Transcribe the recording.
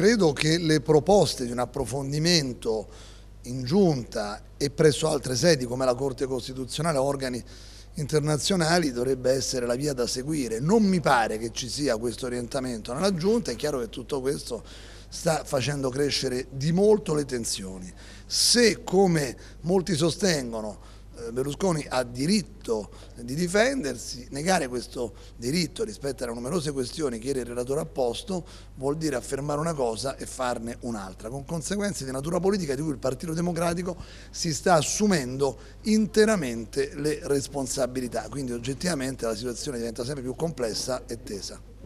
credo che le proposte di un approfondimento in giunta e presso altre sedi come la Corte Costituzionale, organi internazionali dovrebbe essere la via da seguire. Non mi pare che ci sia questo orientamento nella giunta, è chiaro che tutto questo sta facendo crescere di molto le tensioni. Se come molti sostengono eh, Berlusconi ha diritto di difendersi, negare questo diritto rispetto alle numerose questioni che il relatore ha posto vuol dire affermare una cosa e farne un'altra, con conseguenze di natura politica di cui il Partito Democratico si sta assumendo interamente le responsabilità, quindi oggettivamente la situazione diventa sempre più complessa e tesa.